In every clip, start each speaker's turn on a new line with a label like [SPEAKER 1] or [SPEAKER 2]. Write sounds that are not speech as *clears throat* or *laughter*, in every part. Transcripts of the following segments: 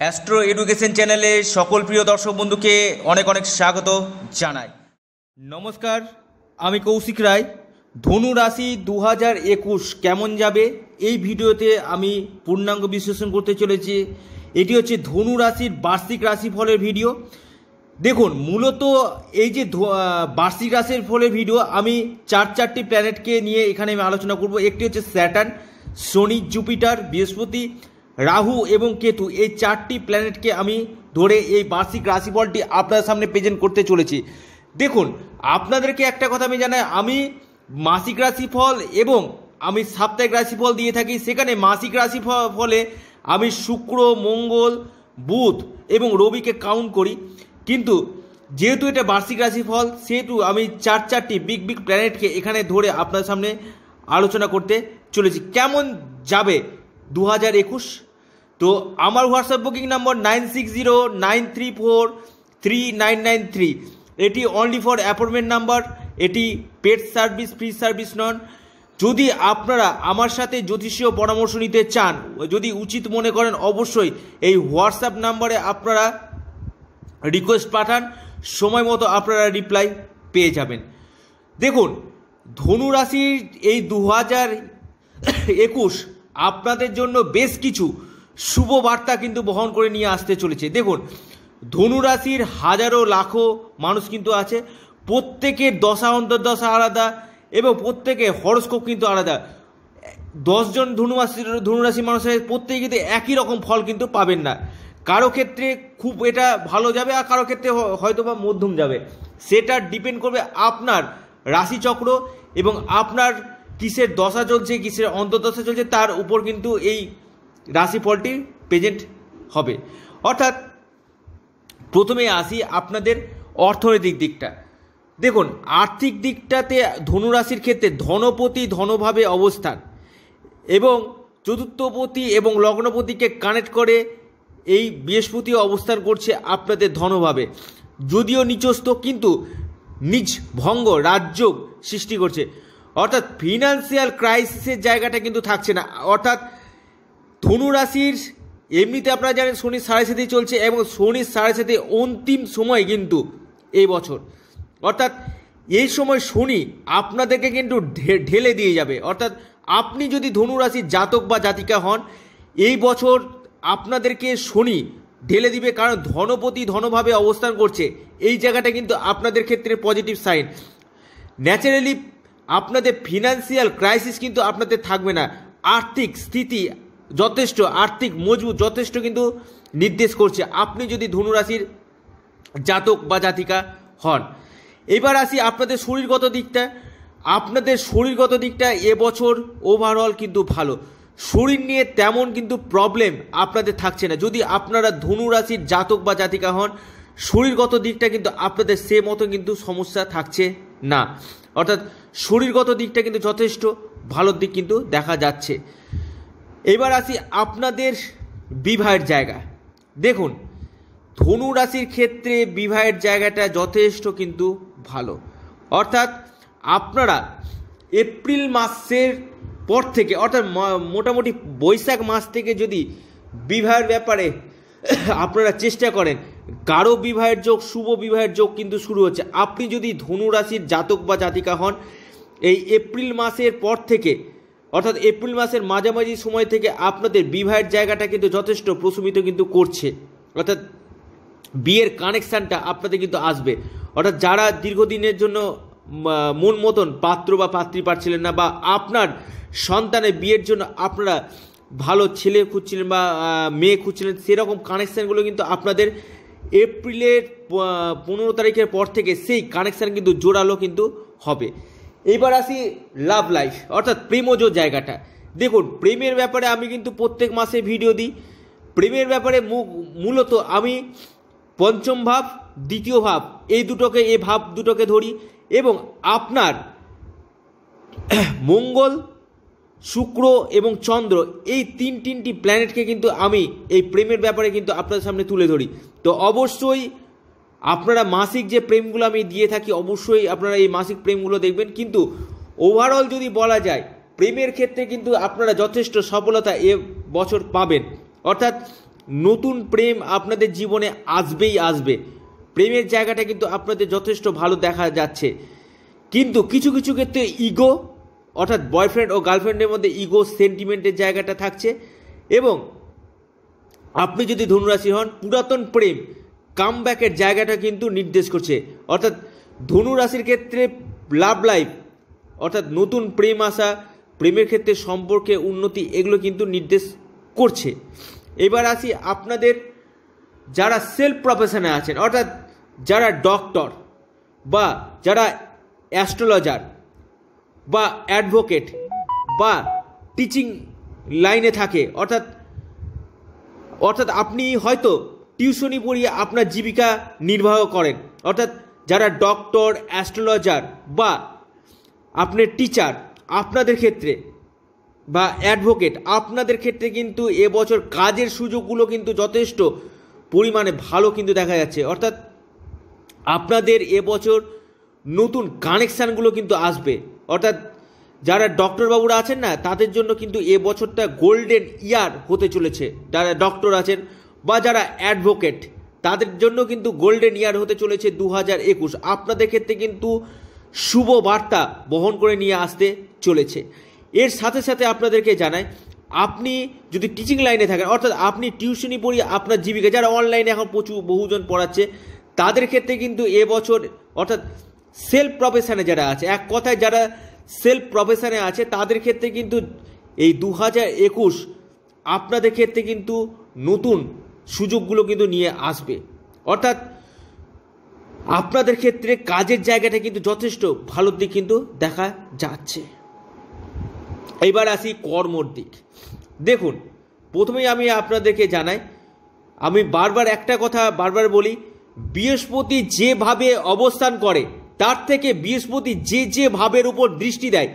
[SPEAKER 1] astro education চ্যানেলে সকল প্রিয় দর্শক বন্ধুকে অনেক অনেক স্বাগত জানাই নমস্কার আমি কৌশিক রায় ধনু রাশি দু হাজার একুশ কেমন যাবে এই ভিডিওতে আমি পূর্ণাঙ্গ বিশ্লেষণ করতে চলেছি এটি হচ্ছে ধনু রাশির বার্ষিক রাশিফলের ভিডিও দেখুন মূলত এই যে বার্ষিক রাশির ফলের ভিডিও আমি চার চারটি প্ল্যানেটকে নিয়ে এখানে আমি আলোচনা করব একটি হচ্ছে স্যাটার্ন শনি জুপিটার বৃহস্পতি রাহু এবং কেতু এই চারটি প্ল্যানেটকে আমি ধরে এই বার্ষিক রাশিফলটি আপনার সামনে প্রেজেন্ট করতে চলেছি দেখুন আপনাদেরকে একটা কথা আমি জানাই আমি মাসিক রাশিফল এবং আমি সাপ্তাহিক রাশিফল দিয়ে থাকি সেখানে মাসিক রাশি ফলে আমি শুক্র মঙ্গল বুধ এবং রবিকে কাউন্ট করি কিন্তু যেহেতু এটা বার্ষিক রাশিফল সেহেতু আমি চার চারটি বিগ বিগ প্ল্যানেটকে এখানে ধরে আপনার সামনে আলোচনা করতে চলেছি কেমন যাবে দু হাজার একুশ তো আমার WhatsApp booking number nine six zero nine three four three nine nine three এটি অনলি ফর অ্যাপয়েন্টমেন্ট নাম্বার এটি পেড সার্ভিস ফ্রি সার্ভিস নন যদি আপনারা আমার সাথে জ্যোতিষীয় পরামর্শ নিতে চান যদি উচিত মনে করেন অবশ্যই এই হোয়াটসঅ্যাপ নাম্বারে আপনারা রিকোয়েস্ট পাঠান সময় মতো আপনারা রিপ্লাই পেয়ে যাবেন দেখুন ধনুরাশির এই দু হাজার একুশ আপনাদের জন্য বেশ কিছু শুভ বার্তা কিন্তু বহন করে নিয়ে আসতে চলেছে দেখুন ধনুরাশির হাজারো লাখো মানুষ কিন্তু আছে প্রত্যেকের দশা অন্তর্দশা আলাদা এবং প্রত্যেকে হরস্কোপ কিন্তু আলাদা দশজন ধনুরাশির ধনুরাশি মানুষের প্রত্যেকে কিন্তু একই রকম ফল কিন্তু পাবেন না কারো ক্ষেত্রে খুব এটা ভালো যাবে আর কারো ক্ষেত্রে হয়তো বা মধ্যম যাবে সেটা ডিপেন্ড করবে আপনার রাশিচক্র এবং আপনার কিসের দশা চলছে কিসের অন্তর্দশা চলছে তার উপর কিন্তু এই রাশিফলটি প্রেজেন্ট হবে অর্থাৎ প্রথমে আসি আপনাদের অর্থনৈতিক দিকটা দেখুন আর্থিক দিকটাতে ধনুরাশির ক্ষেত্রে ধনপতি ধনভাবে অবস্থান এবং চতুর্থপতি এবং লগ্নপতিকে কানেক্ট করে এই বৃহস্পতি অবস্থান করছে আপনাদের ধনভাবে যদিও নিচস্থ কিন্তু নিজ ভঙ্গ রাজ্য সৃষ্টি করছে অর্থাৎ ফিনান্সিয়াল ক্রাইসিসের জায়গাটা কিন্তু থাকছে না অর্থাৎ ধনু রাশির এমনিতে আপনারা জানেন শনির সাড়ে সাথে চলছে এবং শনির সাড়ে সাথে অন্তিম সময় কিন্তু এই বছর অর্থাৎ এই সময় শনি আপনাদেরকে কিন্তু ঢেলে দিয়ে যাবে অর্থাৎ আপনি যদি ধনু রাশির জাতক বা জাতিকা হন এই বছর আপনাদেরকে শনি ঢেলে দিবে কারণ ধনপতি ধনভাবে অবস্থান করছে এই জায়গাটা কিন্তু আপনাদের ক্ষেত্রে পজিটিভ সাইন ন্যাচারালি আপনাদের ফিনান্সিয়াল ক্রাইসিস কিন্তু আপনাদের থাকবে না আর্থিক স্থিতি যথেষ্ট আর্থিক মজবুত যথেষ্ট কিন্তু নির্দেশ করছে আপনি যদি ধনুরাশির জাতক বা জাতিকা হন এবার আসি আপনাদের শরীরগত দিকটা আপনাদের শরীরগত দিকটা এবছর ওভারঅল কিন্তু ভালো শরীর নিয়ে তেমন কিন্তু প্রবলেম আপনাদের থাকছে না যদি আপনারা ধনুরাশির জাতক বা জাতিকা হন শরীরগত দিকটা কিন্তু আপনাদের সে মতো কিন্তু সমস্যা থাকছে না অর্থাৎ শরীরগত দিকটা কিন্তু যথেষ্ট ভালোর দিক কিন্তু দেখা যাচ্ছে এবার আসি আপনাদের বিবাহের জায়গা দেখুন ধনু রাশির ক্ষেত্রে বিবাহের জায়গাটা যথেষ্ট কিন্তু ভালো অর্থাৎ আপনারা এপ্রিল মাসের পর থেকে অর্থাৎ মোটামুটি বৈশাখ মাস থেকে যদি বিবাহের ব্যাপারে আপনারা চেষ্টা করেন গাঢ় বিবাহের যোগ শুভ বিবাহের যোগ কিন্তু শুরু হচ্ছে আপনি যদি ধনু রাশির জাতক বা জাতিকা হন এই এপ্রিল মাসের পর থেকে অর্থাৎ এপ্রিল মাসের মাঝামাঝি সময় থেকে আপনাদের বিবাহের জায়গাটা কিন্তু যথেষ্ট প্রশমিত কিন্তু করছে অর্থাৎ বিয়ের কানেকশানটা আপনাদের কিন্তু আসবে অর্থাৎ যারা দীর্ঘদিনের জন্য মন মতন পাত্র বা পাত্রী পাচ্ছিলেন না বা আপনার সন্তানের বিয়ের জন্য আপনারা ভালো ছেলে খুঁজছিলেন বা মেয়ে খুঁজছিলেন সেরকম কানেকশানগুলো কিন্তু আপনাদের এপ্রিলের পনেরো তারিখের পর থেকে সেই কানেকশান কিন্তু জোরালো কিন্তু হবে এবার আসি লাভ লাইফ অর্থাৎ প্রেমজ জায়গাটা দেখুন প্রেমের ব্যাপারে আমি কিন্তু প্রত্যেক মাসে ভিডিও দিই প্রেমের ব্যাপারে মূলত আমি পঞ্চম ভাব দ্বিতীয় ভাব এই দুটোকে এ ভাব দুটোকে ধরি এবং আপনার *clears throat* মঙ্গল শুক্র এবং চন্দ্র এই তিন তিনটি প্ল্যানেটকে কিন্তু আমি এই প্রেমের ব্যাপারে কিন্তু আপনাদের সামনে তুলে ধরি তো অবশ্যই আপনারা মাসিক যে প্রেমগুলো আমি দিয়ে থাকি অবশ্যই আপনারা এই মাসিক প্রেমগুলো দেখবেন কিন্তু ওভারঅল যদি বলা যায় প্রেমের ক্ষেত্রে কিন্তু আপনারা যথেষ্ট সফলতা এ বছর পাবেন অর্থাৎ নতুন প্রেম আপনাদের জীবনে আসবেই আসবে প্রেমের জায়গাটা কিন্তু আপনাদের যথেষ্ট ভালো দেখা যাচ্ছে কিন্তু কিছু কিছু ক্ষেত্রে ইগো অর্থাৎ বয়ফ্রেন্ড ও গার্লফ্রেন্ডের মধ্যে ইগো সেন্টিমেন্টের জায়গাটা থাকছে এবং আপনি যদি ধনুরাশি হন পুরাতন প্রেম কামব্যাকের জায়গাটা কিন্তু নির্দেশ করছে অর্থাৎ ধনু রাশির ক্ষেত্রে লাভ লাইফ অর্থাৎ নতুন প্রেম আসা প্রেমের ক্ষেত্রে সম্পর্কে উন্নতি এগুলো কিন্তু নির্দেশ করছে এবার আসি আপনাদের যারা সেলফ প্রফেশনে আছেন অর্থাৎ যারা ডক্টর বা যারা অ্যাস্ট্রোলজার বা অ্যাডভোকেট বা টিচিং লাইনে থাকে অর্থাৎ অর্থাৎ আপনি হয়তো টিউশনি পড়িয়ে আপনার জীবিকা নির্বাহ করেন অর্থাৎ যারা ডক্টর অ্যাস্ট্রোলজার বা আপনার টিচার আপনাদের ক্ষেত্রে বা অ্যাডভোকেট আপনাদের ক্ষেত্রে কিন্তু এবছর কাজের সুযোগগুলো কিন্তু যথেষ্ট পরিমাণে ভালো কিন্তু দেখা যাচ্ছে অর্থাৎ আপনাদের এবছর নতুন কানেকশানগুলো কিন্তু আসবে অর্থাৎ যারা ডক্টরবাবুরা আছেন না তাদের জন্য কিন্তু এবছরটা গোল্ডেন ইয়ার হতে চলেছে যারা ডক্টর আছেন বা যারা অ্যাডভোকেট তাদের জন্য কিন্তু গোল্ডেন ইয়ার হতে চলেছে দু হাজার একুশ আপনাদের ক্ষেত্রে কিন্তু শুভ বার্তা বহন করে নিয়ে আসতে চলেছে এর সাথে সাথে আপনাদেরকে জানায় আপনি যদি টিচিং লাইনে থাকেন অর্থাৎ আপনি টিউশনি পড়িয়ে আপনার জীবিকা যারা অনলাইনে এখন প্রচুর বহুজন পড়াচ্ছে তাদের ক্ষেত্রে কিন্তু এবছর অর্থাৎ সেলফ প্রফেশানে যারা আছে এক কথায় যারা সেলফ প্রফেশানে আছে তাদের ক্ষেত্রে কিন্তু এই দু হাজার একুশ আপনাদের ক্ষেত্রে কিন্তু নতুন সুযোগগুলো কিন্তু নিয়ে আসবে অর্থাৎ আপনাদের ক্ষেত্রে কাজের জায়গাটা কিন্তু যথেষ্ট ভালোর দিক কিন্তু দেখা যাচ্ছে এবার আসি কর্মর দিক দেখুন প্রথমেই আমি আপনাদেরকে জানাই আমি বারবার একটা কথা বারবার বলি বৃহস্পতি যেভাবে অবস্থান করে তার থেকে বৃহস্পতি যে যে ভাবের উপর দৃষ্টি দেয়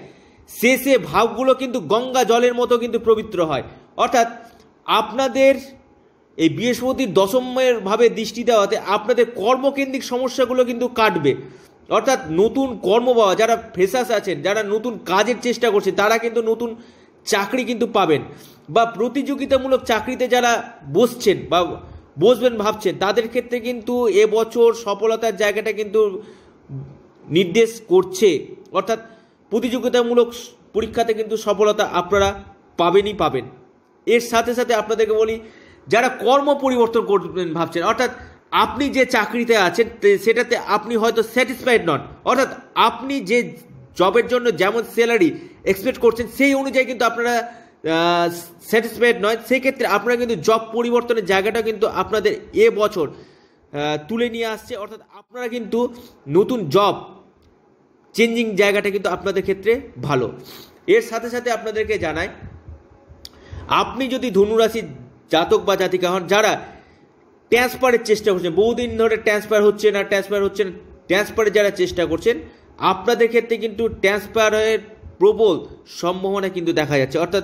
[SPEAKER 1] সে সে ভাবগুলো কিন্তু গঙ্গা জলের মতো কিন্তু পবিত্র হয় অর্থাৎ আপনাদের এই বৃহস্পতির দশমের ভাবে দৃষ্টি দেওয়াতে আপনাদের কর্মকেন্দ্রিক সমস্যাগুলো কিন্তু কাটবে অর্থাৎ নতুন কর্ম পাওয়া যারা ফ্রেশার্স আছেন যারা নতুন কাজের চেষ্টা করছে তারা কিন্তু নতুন চাকরি কিন্তু পাবেন বা প্রতিযোগিতামূলক চাকরিতে যারা বসছেন বা বসবেন ভাবছেন তাদের ক্ষেত্রে কিন্তু এবছর সফলতার জায়গাটা কিন্তু নির্দেশ করছে অর্থাৎ প্রতিযোগিতামূলক পরীক্ষাতে কিন্তু সফলতা আপনারা পাবেনই পাবেন এর সাথে সাথে আপনাদেরকে বলি যারা কর্ম পরিবর্তন করবেন ভাবছেন অর্থাৎ আপনি যে চাকরিতে আছেন সেটাতে আপনি হয়তো স্যাটিসফাইড নন অর্থাৎ আপনি যে জবের জন্য যেমন স্যালারি এক্সপেক্ট করছেন সেই অনুযায়ী কিন্তু আপনারা স্যাটিসফাইড নয় সেক্ষেত্রে আপনারা কিন্তু জব পরিবর্তনের জায়গাটা কিন্তু আপনাদের এ বছর তুলে নিয়ে আসছে অর্থাৎ আপনারা কিন্তু নতুন জব চেঞ্জিং জায়গাটা কিন্তু আপনাদের ক্ষেত্রে ভালো এর সাথে সাথে আপনাদেরকে জানাই আপনি যদি ধনুরাশি জাতক বা জাতিকা হন যারা ট্রান্সফারের চেষ্টা করছেন বহুদিন ধরে ট্রান্সফার হচ্ছে না ট্রান্সফার হচ্ছে না ট্রান্সফারের যারা চেষ্টা করছেন আপনাদের ক্ষেত্রে কিন্তু ট্রান্সফারের প্রবল সম্ভাবনা কিন্তু দেখা যাচ্ছে অর্থাৎ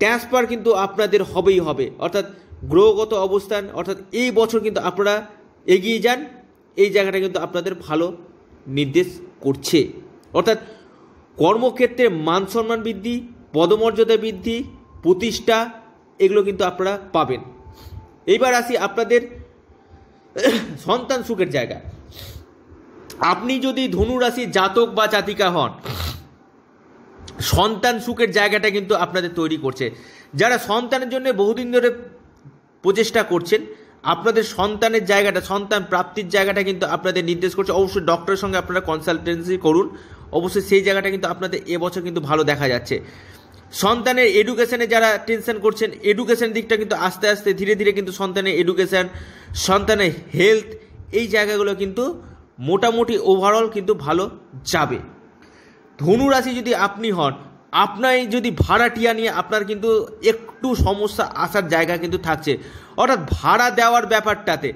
[SPEAKER 1] ট্রান্সফার কিন্তু আপনাদের হবেই হবে অর্থাৎ গ্রহগত অবস্থান অর্থাৎ এই বছর কিন্তু আপনারা এগিয়ে যান এই জায়গাটা কিন্তু আপনাদের ভালো নির্দেশ করছে অর্থাৎ কর্মক্ষেত্রে মান সম্মান বৃদ্ধি পদমর্যাদা বৃদ্ধি প্রতিষ্ঠা এগুলো কিন্তু আপনারা পাবেন এইবার আসি আপনাদের সন্তান সুখের জায়গা আপনি যদি ধনু রাশি জাতক বা জাতিকা হন সন্তান সুখের জায়গাটা কিন্তু আপনাদের তৈরি করছে যারা সন্তানের জন্য বহুদিন ধরে প্রচেষ্টা করছেন আপনাদের সন্তানের জায়গাটা সন্তান প্রাপ্তির জায়গাটা কিন্তু আপনাদের নির্দেশ করছে অবশ্যই ডক্টরের সঙ্গে আপনারা কনসালটেন্সি করুন অবশ্যই সেই জায়গাটা কিন্তু আপনাদের এবছর কিন্তু ভালো দেখা যাচ্ছে সন্তানের এডুকেশনে যারা টেনশন করছেন এডুকেশন দিকটা কিন্তু আস্তে আস্তে ধীরে ধীরে কিন্তু সন্তানের এডুকেশন সন্তানের হেলথ এই জায়গাগুলো কিন্তু মোটামুটি ওভারঅল কিন্তু ভালো যাবে ধনু রাশি যদি আপনি হন আপনাই যদি ভাড়াটিয়া নিয়ে আপনার কিন্তু একটু সমস্যা আসার জায়গা কিন্তু থাকছে অর্থাৎ ভাড়া দেওয়ার ব্যাপারটাতে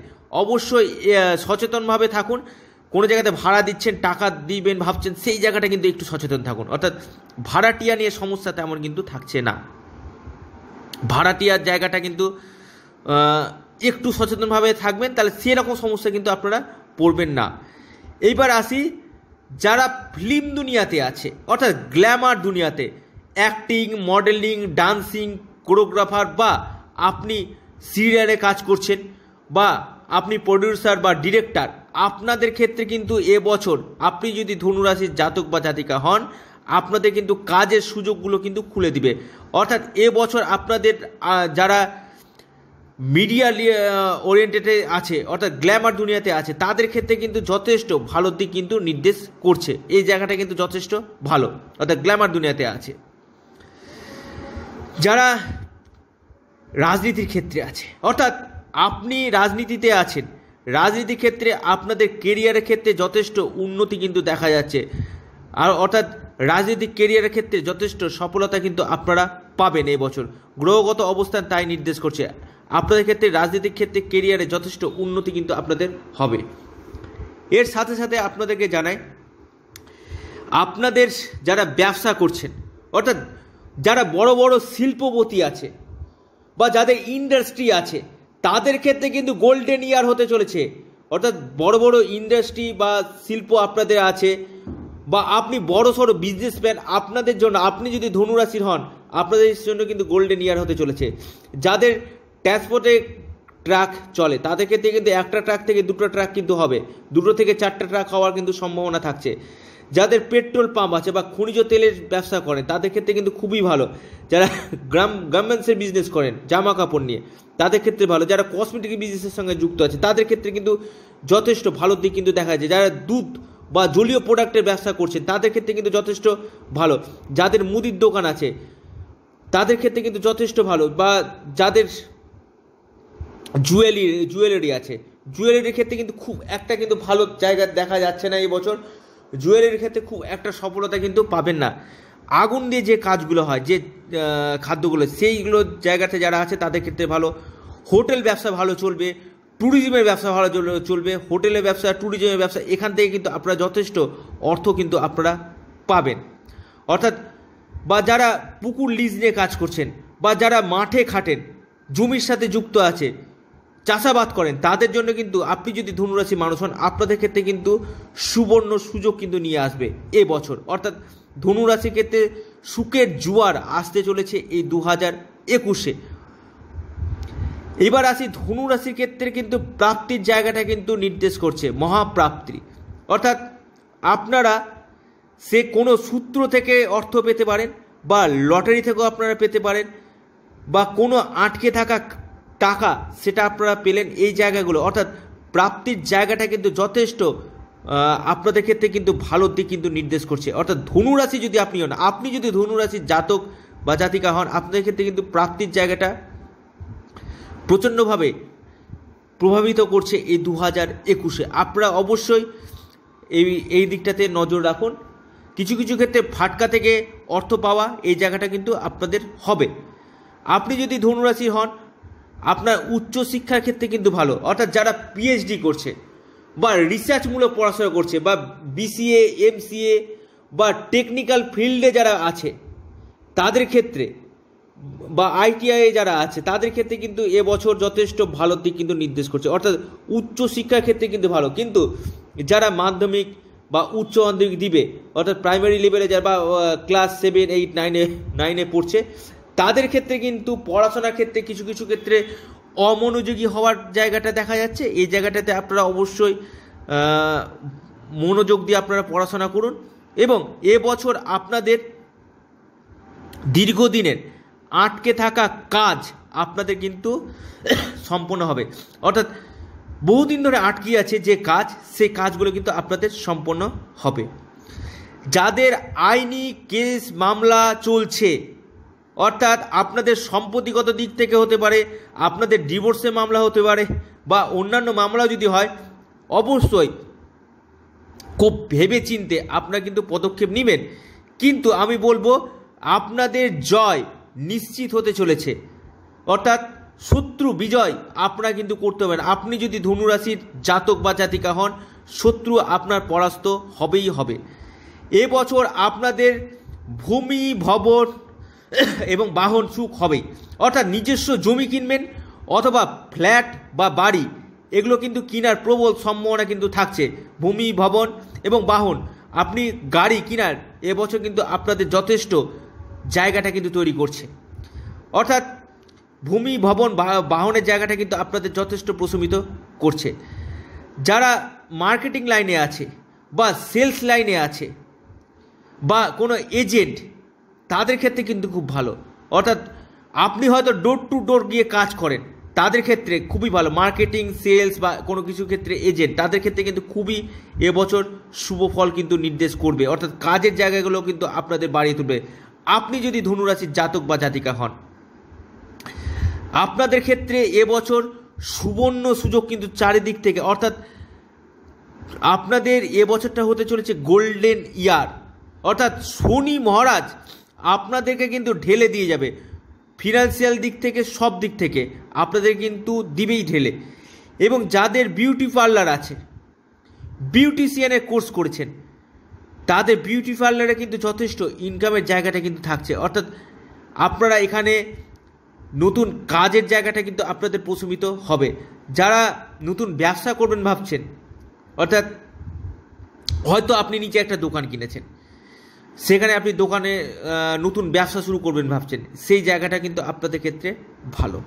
[SPEAKER 1] অবশ্যই সচেতনভাবে থাকুন কোনো জায়গাতে ভাড়া দিচ্ছেন টাকা দিবেন ভাবছেন সেই জায়গাটা কিন্তু একটু সচেতন থাকুন অর্থাৎ ভাড়াটিয়া নিয়ে সমস্যা তেমন কিন্তু থাকছে না ভাড়াটিয়ার জায়গাটা কিন্তু একটু সচেতনভাবে থাকবেন তাহলে সেরকম সমস্যা কিন্তু আপনারা পড়বেন না এইবার আসি যারা ফিল্ম দুনিয়াতে আছে অর্থাৎ গ্ল্যামার দুনিয়াতে অ্যাক্টিং মডেলিং ডান্সিং কোরিওগ্রাফার বা আপনি সিরিয়ালে কাজ করছেন বা আপনি প্রডিউসার বা ডিরেক্টর আপনাদের ক্ষেত্রে কিন্তু এবছর আপনি যদি ধনুরাশির জাতক বা জাতিকা হন আপনাদের কিন্তু কাজের সুযোগগুলো কিন্তু খুলে দিবে অর্থাৎ এবছর আপনাদের যারা মিডিয়া ওরিয়েন্টেডে আছে অর্থাৎ গ্ল্যামার দুনিয়াতে আছে তাদের ক্ষেত্রে কিন্তু যথেষ্ট ভালো দিক কিন্তু নির্দেশ করছে এই জায়গাটা কিন্তু যথেষ্ট ভালো অর্থাৎ গ্ল্যামার দুনিয়াতে আছে যারা রাজনীতির ক্ষেত্রে আছে অর্থাৎ আপনি রাজনীতিতে আছেন রাজনীতি ক্ষেত্রে আপনাদের কেরিয়ারের ক্ষেত্রে যথেষ্ট উন্নতি কিন্তু দেখা যাচ্ছে আর অর্থাৎ রাজনৈতিক কেরিয়ারের ক্ষেত্রে যথেষ্ট সফলতা কিন্তু আপনারা পাবেন এই বছর গ্রহগত অবস্থান তাই নির্দেশ করছে আপনাদের ক্ষেত্রে রাজনৈতিক ক্ষেত্রে কেরিয়ারে যথেষ্ট উন্নতি কিন্তু আপনাদের হবে এর সাথে সাথে আপনাদেরকে জানাই আপনাদের যারা ব্যবসা করছেন অর্থাৎ যারা বড় বড় শিল্পপতি আছে বা যাদের ইন্ডাস্ট্রি আছে তাদের ক্ষেত্রে কিন্তু গোল্ডেন ইয়ার হতে চলেছে অর্থাৎ বড় বড় ইন্ডাস্ট্রি বা শিল্প আপনাদের আছে বা আপনি বড় সড়ো বিজনেসম্যান আপনাদের জন্য আপনি যদি ধনুরাশির হন আপনাদের জন্য কিন্তু গোল্ডেন ইয়ার হতে চলেছে যাদের ট্রান্সপোর্টে ট্রাক চলে তাদের ক্ষেত্রে কিন্তু একটা ট্রাক থেকে দুটো ট্রাক কিন্তু হবে দুটো থেকে চারটা ট্রাক হওয়ার কিন্তু সম্ভাবনা থাকছে যাদের পেট্রোল পাম্প আছে বা খনিজ তেলের ব্যবসা করেন তাদের ক্ষেত্রে কিন্তু খুবই ভালো যারা গ্রাম গার্মেন্টসের বিজনেস করেন জামা কাপড় নিয়ে তাদের ক্ষেত্রে ভালো যারা কসমেটিক বিজনেসের সঙ্গে যুক্ত আছে তাদের ক্ষেত্রে কিন্তু যথেষ্ট ভালো দিক কিন্তু দেখা যায় যারা দুধ বা জলীয় প্রোডাক্টের ব্যবসা করছেন তাদের ক্ষেত্রে কিন্তু যথেষ্ট ভালো যাদের মুদির দোকান আছে তাদের ক্ষেত্রে কিন্তু যথেষ্ট ভালো বা যাদের জুয়েলারি জুয়েলারি আছে জুয়েলারির ক্ষেত্রে কিন্তু খুব একটা কিন্তু ভালো জায়গা দেখা যাচ্ছে না এই বছর জুয়েলারির ক্ষেত্রে খুব একটা সফলতা কিন্তু পাবেন না আগুন দিয়ে যে কাজগুলো হয় যে খাদ্যগুলো সেইগুলো জায়গাতে যারা আছে তাদের ক্ষেত্রে ভালো হোটেল ব্যবসা ভালো চলবে ট্যুরিজমের ব্যবসা ভালো চলবে হোটেলের ব্যবসা ট্যুরিজমের ব্যবসা এখান থেকে কিন্তু আপনারা যথেষ্ট অর্থ কিন্তু আপনারা পাবেন অর্থাৎ বা যারা পুকুর লিজ নিয়ে কাজ করছেন বা যারা মাঠে খাটেন জমির সাথে যুক্ত আছে চাষাবাদ করেন তাদের জন্য কিন্তু আপনি যদি ধনুরাশি মানুষ হন আপনাদের ক্ষেত্রে কিন্তু সুবর্ণ সুযোগ কিন্তু নিয়ে আসবে এ বছর অর্থাৎ ধনুরাশির ক্ষেত্রে সুখের জোয়ার আসতে চলেছে এই দু হাজার একুশে এবার আসি ধনুরাশির ক্ষেত্রে কিন্তু প্রাপ্তির জায়গাটা কিন্তু নির্দেশ করছে মহাপ্রাপ্তি অর্থাৎ আপনারা সে কোনো সূত্র থেকে অর্থ পেতে পারেন বা লটারি থেকেও আপনারা পেতে পারেন বা কোনো আটকে থাকা টাকা সেটা আপনারা পেলেন এই জায়গাগুলো অর্থাৎ প্রাপ্তির জায়গাটা কিন্তু যথেষ্ট আপনাদের ক্ষেত্রে কিন্তু ভালোর দিক কিন্তু নির্দেশ করছে অর্থাৎ ধনুরাশি যদি আপনি হন আপনি যদি ধনুরাশির জাতক বা জাতিকা হন আপনাদের ক্ষেত্রে কিন্তু প্রাপ্তির জায়গাটা প্রচণ্ডভাবে প্রভাবিত করছে এই দু হাজার একুশে আপনারা অবশ্যই এই এই দিকটাতে নজর রাখুন কিছু কিছু ক্ষেত্রে ফাটকা থেকে অর্থ পাওয়া এই জায়গাটা কিন্তু আপনাদের হবে আপনি যদি ধনুরাশি হন আপনার উচ্চশিক্ষার ক্ষেত্রে কিন্তু ভালো অর্থাৎ যারা পিএইচডি করছে বা রিসার্চমূলক পড়াশোনা করছে বা বিসিএ এমসিএ বা টেকনিক্যাল ফিল্ডে যারা আছে তাদের ক্ষেত্রে বা আইটিআই যারা আছে তাদের ক্ষেত্রে কিন্তু এবছর যথেষ্ট ভালো দিক কিন্তু নির্দেশ করছে অর্থাৎ উচ্চশিক্ষার ক্ষেত্রে কিন্তু ভালো কিন্তু যারা মাধ্যমিক বা উচ্চ মাধ্যমিক দিবে অর্থাৎ প্রাইমারি লেভেলে যারা বা ক্লাস সেভেন এইট নাইনে নাইনে পড়ছে তাদের ক্ষেত্রে কিন্তু পড়াশোনার ক্ষেত্রে কিছু কিছু ক্ষেত্রে অমনোযোগী হওয়ার জায়গাটা দেখা যাচ্ছে এই জায়গাটাতে আপনারা অবশ্যই মনোযোগ দিয়ে আপনারা পড়াশোনা করুন এবং এবছর আপনাদের দীর্ঘদিনের আটকে থাকা কাজ আপনাদের কিন্তু সম্পন্ন হবে অর্থাৎ বহুদিন ধরে আটকে আছে যে কাজ সেই কাজগুলো কিন্তু আপনাদের সম্পন্ন হবে যাদের আইনি কেস মামলা চলছে অর্থাৎ আপনাদের সম্পত্তিগত দিক থেকে হতে পারে আপনাদের ডিভোর্সে মামলা হতে পারে বা অন্যান্য মামলা যদি হয় অবশ্যই খুব ভেবে চিনতে আপনারা কিন্তু পদক্ষেপ নেবেন কিন্তু আমি বলবো আপনাদের জয় নিশ্চিত হতে চলেছে অর্থাৎ শত্রু বিজয় আপনারা কিন্তু করতে পারেন আপনি যদি ধনুরাশির জাতক বা জাতিকা হন শত্রু আপনার পরাস্ত হবেই হবে এবছর আপনাদের ভূমি ভবন এবং বাহন সুখ হবেই অর্থাৎ নিজস্ব জমি কিনবেন অথবা ফ্ল্যাট বা বাড়ি এগুলো কিন্তু কেনার প্রবল সম্ভাবনা কিন্তু থাকছে ভূমি ভবন এবং বাহন আপনি গাড়ি কেনার এবছর কিন্তু আপনাদের যথেষ্ট জায়গাটা কিন্তু তৈরি করছে অর্থাৎ ভূমি ভবন বাহনের জায়গাটা কিন্তু আপনাদের যথেষ্ট প্রশমিত করছে যারা মার্কেটিং লাইনে আছে বা সেলস লাইনে আছে বা কোনো এজেন্ট তাদের ক্ষেত্রে কিন্তু খুব ভালো অর্থাৎ আপনি হয়তো ডোর টু ডোর গিয়ে কাজ করেন তাদের ক্ষেত্রে খুবই ভালো মার্কেটিং সেলস বা কোনো কিছু ক্ষেত্রে এজেন্ট তাদের ক্ষেত্রে কিন্তু খুবই এবছর শুভ ফল কিন্তু নির্দেশ করবে অর্থাৎ কাজের জায়গাগুলো কিন্তু আপনাদের বাড়িয়ে তুলবে আপনি যদি ধনুরাশির জাতক বা জাতিকা হন আপনাদের ক্ষেত্রে এবছর সুবর্ণ সুযোগ কিন্তু চারিদিক থেকে অর্থাৎ আপনাদের এবছরটা হতে চলেছে গোল্ডেন ইয়ার অর্থাৎ শনি মহারাজ আপনাদেরকে কিন্তু ঢেলে দিয়ে যাবে ফিনান্সিয়াল দিক থেকে সব দিক থেকে আপনাদের কিন্তু দিবেই ঢেলে এবং যাদের বিউটি পার্লার আছে বিউটিশিয়ানের কোর্স করেছেন তাদের বিউটি পার্লারে কিন্তু যথেষ্ট ইনকামের জায়গাটা কিন্তু থাকছে অর্থাৎ আপনারা এখানে নতুন কাজের জায়গাটা কিন্তু আপনাদের প্রশমিত হবে যারা নতুন ব্যবসা করবেন ভাবছেন অর্থাৎ হয়তো আপনি নিচে একটা দোকান কিনেছেন সেখানে আপনি দোকানে নতুন ব্যবসা শুরু করবেন ভাবছেন সেই জায়গাটা কিন্তু আপনাদের ক্ষেত্রে ভালো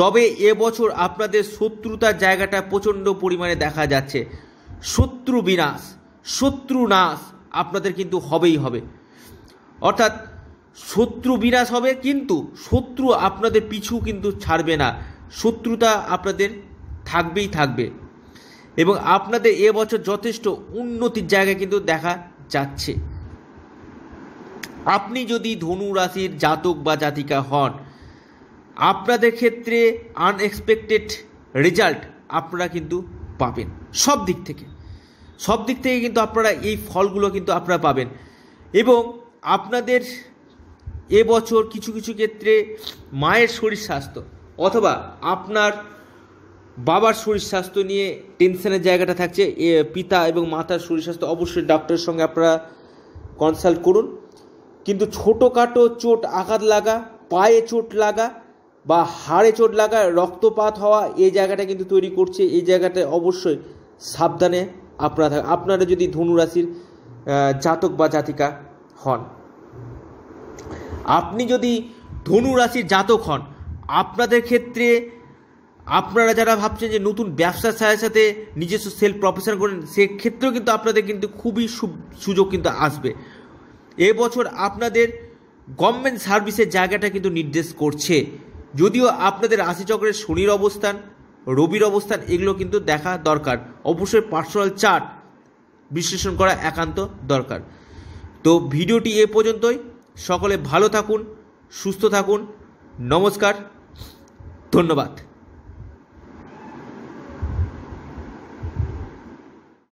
[SPEAKER 1] তবে এবছর আপনাদের শত্রুতার জায়গাটা প্রচণ্ড পরিমাণে দেখা যাচ্ছে শত্রু বিনাশ শত্রু নাশ আপনাদের কিন্তু হবেই হবে অর্থাৎ শত্রু বিনাশ হবে কিন্তু শত্রু আপনাদের পিছু কিন্তু ছাড়বে না শত্রুতা আপনাদের থাকবেই থাকবে এবং আপনাদের এবছর যথেষ্ট উন্নতির জায়গা কিন্তু দেখা যাচ্ছে আপনি যদি ধনু রাশির জাতক বা জাতিকা হন আপনাদের ক্ষেত্রে আনএক্সপেক্টেড রেজাল্ট আপনারা কিন্তু পাবেন সব দিক থেকে সব দিক থেকে কিন্তু আপনারা এই ফলগুলো কিন্তু আপনারা পাবেন এবং আপনাদের এবছর কিছু কিছু ক্ষেত্রে মায়ের শরীর স্বাস্থ্য অথবা আপনার বাবার শরীর স্বাস্থ্য নিয়ে টেনশনের জায়গাটা থাকছে পিতা এবং মাতার শরীর স্বাস্থ্য অবশ্যই ডক্টরের সঙ্গে আপনারা কনসাল্ট করুন কিন্তু ছোটোখাটো চোট আঘাত লাগা পায়ে চোট লাগা বা হাড়ে চোট লাগা রক্তপাত হওয়া এই জায়গাটা কিন্তু তৈরি করছে এই জায়গাটায় অবশ্যই সাবধানে আপনারা আপনারা যদি ধনুরাশির জাতক বা জাতিকা হন আপনি যদি ধনুরাশির জাতক হন আপনাদের ক্ষেত্রে আপনারা যারা ভাবছেন যে নতুন ব্যবসার সাথে সাথে নিজস্ব সেলফ প্রফেশন করেন সেক্ষেত্রেও কিন্তু আপনাদের কিন্তু খুবই সুযোগ কিন্তু আসবে এবছর আপনাদের গভর্নমেন্ট সার্ভিসের জায়গাটা কিন্তু নির্দেশ করছে যদিও আপনাদের রাশিচক্রের শনির অবস্থান রবির অবস্থান এগুলো কিন্তু দেখা দরকার অবশ্যই পার্সোনাল চার্ট বিশ্লেষণ করা একান্ত দরকার তো ভিডিওটি এ পর্যন্তই সকলে ভালো থাকুন সুস্থ থাকুন নমস্কার ধন্যবাদ